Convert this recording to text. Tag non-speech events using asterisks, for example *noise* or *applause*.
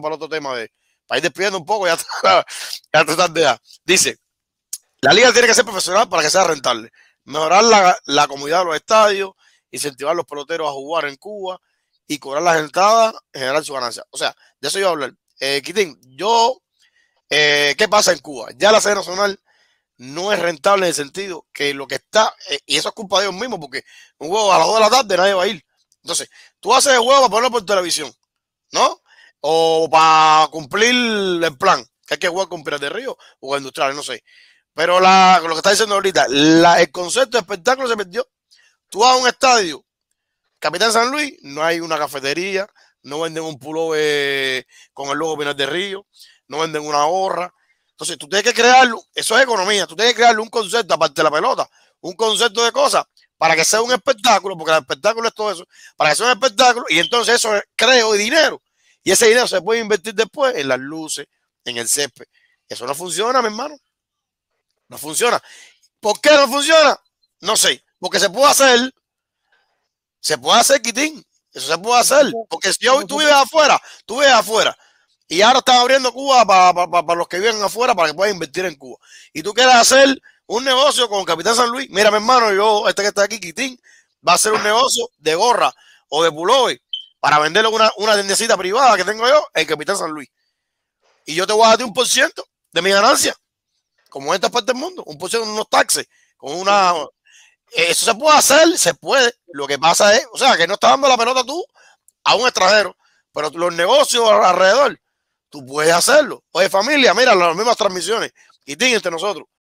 para otro tema de para ir despidiendo un poco, ya *laughs* está, ya Dice, la liga tiene que ser profesional para que sea rentable, mejorar la, la comodidad de los estadios, incentivar a los peloteros a jugar en Cuba y cobrar las entradas, generar su ganancia. O sea, de eso yo a hablar. Eh, Quitín, yo, eh, ¿qué pasa en Cuba? Ya la sede nacional no es rentable en el sentido que lo que está, eh, y eso es culpa de ellos mismos, porque un juego a las 2 de la tarde nadie va a ir. Entonces, tú haces el juego para ponerlo por televisión, ¿no? o para cumplir el plan, que hay que jugar con Piras de Río o industrial no sé. Pero la, lo que está diciendo ahorita, el concepto de espectáculo se perdió. Tú vas a un estadio, Capitán San Luis, no hay una cafetería, no venden un pullover con el logo Pinar de Río, no venden una gorra. Entonces tú tienes que crearlo, eso es economía, tú tienes que crearle un concepto, aparte de la pelota, un concepto de cosas para que sea un espectáculo, porque el espectáculo es todo eso, para que sea un espectáculo y entonces eso creo dinero. Y ese dinero se puede invertir después en las luces, en el césped. Eso no funciona, mi hermano. No funciona. ¿Por qué no funciona? No sé. Porque se puede hacer. Se puede hacer, Quitín. Eso se puede hacer. Porque si hoy tú vives afuera, tú vives afuera. Y ahora están abriendo Cuba para, los que viven afuera para que puedan invertir en Cuba. Y tú quieres hacer un negocio con Capitán San Luis. Mira, mi hermano, yo, este que está aquí, Quitín, va a hacer un negocio de gorra o de pullover para venderle una, una tiendecita privada que tengo yo en Capitán San Luis. Y yo te voy a dar un por ciento de mi ganancia, como en esta parte del mundo, un por ciento de unos taxes, con una... Eso se puede hacer, se puede. Lo que pasa es, o sea, que no estás dando la pelota tú a un extranjero, pero los negocios alrededor, tú puedes hacerlo. Oye, familia, mira las mismas transmisiones y entre nosotros.